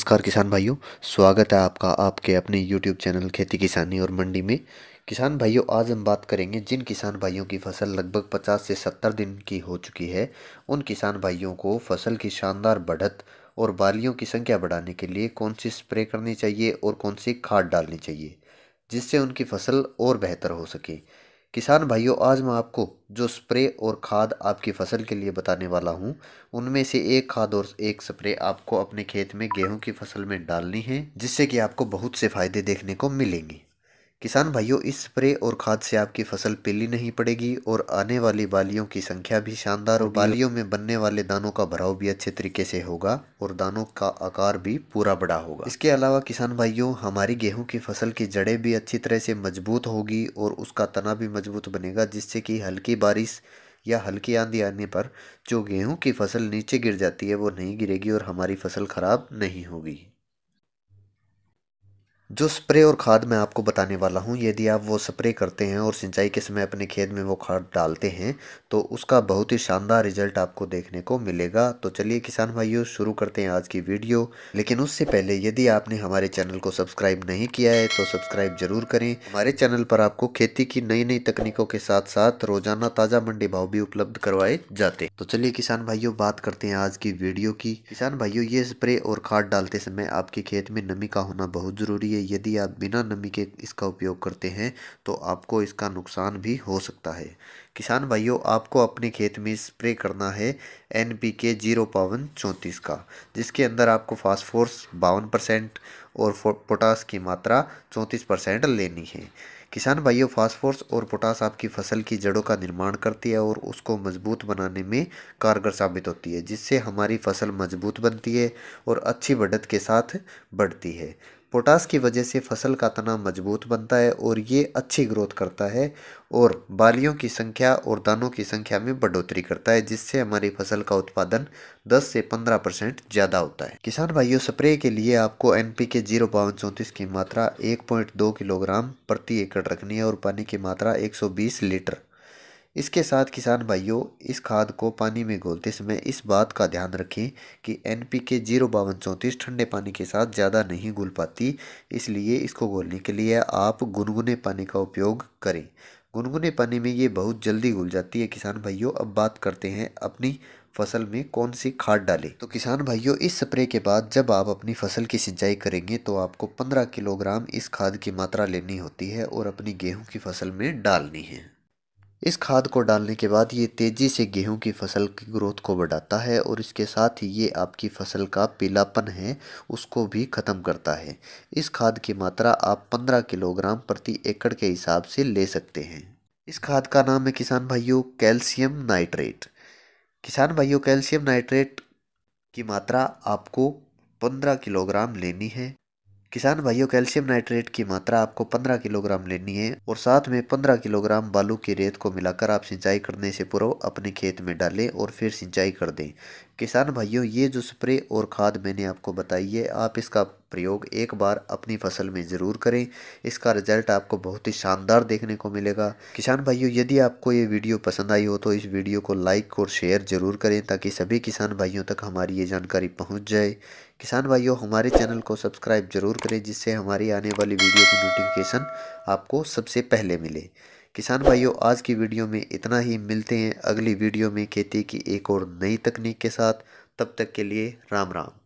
नमस्कार किसान भाइयों स्वागत है आपका आपके अपने YouTube चैनल खेती किसानी और मंडी में किसान भाइयों आज हम बात करेंगे जिन किसान भाइयों की फसल लगभग 50 से 70 दिन की हो चुकी है उन किसान भाइयों को फसल की शानदार बढ़त और बालियों की संख्या बढ़ाने के लिए कौन सी स्प्रे करनी चाहिए और कौन सी खाद डालनी चाहिए जिससे उनकी फसल और बेहतर हो सके किसान भाइयों आज मैं आपको जो स्प्रे और खाद आपकी फसल के लिए बताने वाला हूँ उनमें से एक खाद और एक स्प्रे आपको अपने खेत में गेहूं की फसल में डालनी है जिससे कि आपको बहुत से फ़ायदे देखने को मिलेंगे किसान भाइयों इस स्प्रे और खाद से आपकी फसल पीली नहीं पड़ेगी और आने वाली बालियों की संख्या भी शानदार और बालियों में बनने वाले दानों का भराव भी अच्छे तरीके से होगा और दानों का आकार भी पूरा बड़ा होगा इसके अलावा किसान भाइयों हमारी गेहूं की फसल की जड़ें भी अच्छी तरह से मजबूत होगी और उसका तना भी मजबूत बनेगा जिससे कि हल्की बारिश या हल्की आंधी आने पर जो गेहूँ की फसल नीचे गिर जाती है वो नहीं गिरेगी और हमारी फसल ख़राब नहीं होगी जो स्प्रे और खाद मैं आपको बताने वाला हूँ यदि आप वो स्प्रे करते हैं और सिंचाई के समय अपने खेत में वो खाद डालते हैं तो उसका बहुत ही शानदार रिजल्ट आपको देखने को मिलेगा तो चलिए किसान भाइयों शुरू करते हैं आज की वीडियो लेकिन उससे पहले यदि आपने हमारे चैनल को सब्सक्राइब नहीं किया है तो सब्सक्राइब जरूर करें हमारे चैनल पर आपको खेती की नई नई तकनीकों के साथ साथ रोजाना ताज़ा मंडी भाव भी उपलब्ध करवाए जाते तो चलिए किसान भाइयों बात करते हैं आज की वीडियो की किसान भाइयों ये स्प्रे और खाद डालते समय आपके खेत में नमी का होना बहुत ज़रूरी है लिए यदि आप बिना नमी के इसका उपयोग करते हैं तो आपको इसका नुकसान भी हो सकता है किसान भाइयों आपको अपने खेत में स्प्रे करना है एन पी के जीरो पावन चौंतीस का जिसके अंदर आपको फास्फोरस बावन परसेंट और पोटास की मात्रा चौंतीस परसेंट लेनी है किसान भाइयों फास्फोरस और पोटास आपकी फसल की जड़ों का निर्माण करती है और उसको मजबूत बनाने में कारगर साबित होती है जिससे हमारी फसल मजबूत बनती है और अच्छी बढ़त के साथ बढ़ती है पोटास की वजह से फसल का तना मजबूत बनता है और ये अच्छी ग्रोथ करता है और बालियों की संख्या और दानों की संख्या में बढ़ोतरी करता है जिससे हमारी फसल का उत्पादन 10 से 15 परसेंट ज़्यादा होता है किसान भाइयों स्प्रे के लिए आपको एन पी के जीरो बावन चौंतीस की मात्रा 1.2 किलोग्राम प्रति एकड़ रखनी है और पानी की मात्रा 120 लीटर इसके साथ किसान भाइयों इस खाद को पानी में घोलते समय इस बात का ध्यान रखें कि एन पी के जीरो बावन चौंतीस ठंडे पानी के साथ ज़्यादा नहीं घुल पाती इसलिए इसको घोलने के लिए आप गुनगुने पानी का उपयोग करें गुनगुने पानी में ये बहुत जल्दी घुल जाती है किसान भाइयों अब बात करते हैं अपनी फसल में कौन सी खाद डालें तो किसान भाइयों इस स्प्रे के बाद जब आप अपनी फसल की सिंचाई करेंगे तो आपको पंद्रह किलोग्राम इस खाद की मात्रा लेनी होती है और अपनी गेहूं की फसल में डालनी है इस खाद को डालने के बाद ये तेज़ी से गेहूं की फसल की ग्रोथ को बढ़ाता है और इसके साथ ही ये आपकी फसल का पीलापन है उसको भी ख़त्म करता है इस खाद की मात्रा आप 15 किलोग्राम प्रति एकड़ के हिसाब से ले सकते हैं इस खाद का नाम है किसान भाइयों कैल्शियम नाइट्रेट किसान भाइयों कैल्शियम नाइट्रेट की मात्रा आपको पंद्रह किलोग्राम लेनी है किसान भाइयों कैल्शियम नाइट्रेट की मात्रा आपको 15 किलोग्राम लेनी है और साथ में 15 किलोग्राम बालू की रेत को मिलाकर आप सिंचाई करने से पूर्व अपने खेत में डालें और फिर सिंचाई कर दें किसान भाइयों ये जो स्प्रे और खाद मैंने आपको बताई है आप इसका प्रयोग एक बार अपनी फसल में ज़रूर करें इसका रिजल्ट आपको बहुत ही शानदार देखने को मिलेगा किसान भाइयों यदि आपको ये वीडियो पसंद आई हो तो इस वीडियो को लाइक और शेयर ज़रूर करें ताकि सभी किसान भाइयों तक हमारी ये जानकारी पहुँच जाए किसान भाइयों हमारे चैनल को सब्सक्राइब ज़रूर करें जिससे हमारी आने वाली वीडियो की नोटिफिकेशन आपको सबसे पहले मिले किसान भाइयों आज की वीडियो में इतना ही मिलते हैं अगली वीडियो में खेती की एक और नई तकनीक के साथ तब तक के लिए राम राम